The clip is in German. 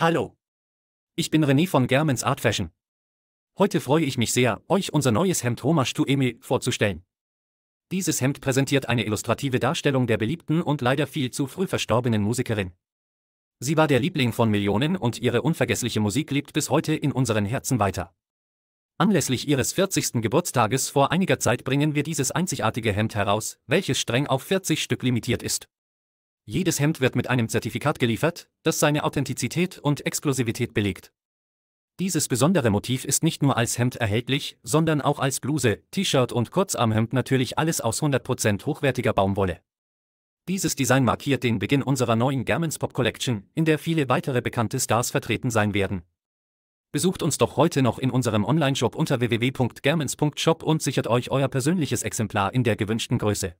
Hallo. Ich bin René von Germans Art Fashion. Heute freue ich mich sehr, euch unser neues Hemd Hommage to Emil vorzustellen. Dieses Hemd präsentiert eine illustrative Darstellung der beliebten und leider viel zu früh verstorbenen Musikerin. Sie war der Liebling von Millionen und ihre unvergessliche Musik lebt bis heute in unseren Herzen weiter. Anlässlich ihres 40. Geburtstages vor einiger Zeit bringen wir dieses einzigartige Hemd heraus, welches streng auf 40 Stück limitiert ist. Jedes Hemd wird mit einem Zertifikat geliefert, das seine Authentizität und Exklusivität belegt. Dieses besondere Motiv ist nicht nur als Hemd erhältlich, sondern auch als Bluse, T-Shirt und Kurzarmhemd natürlich alles aus 100% hochwertiger Baumwolle. Dieses Design markiert den Beginn unserer neuen Germans Pop Collection, in der viele weitere bekannte Stars vertreten sein werden. Besucht uns doch heute noch in unserem Online-Shop unter www.germans.shop und sichert euch euer persönliches Exemplar in der gewünschten Größe.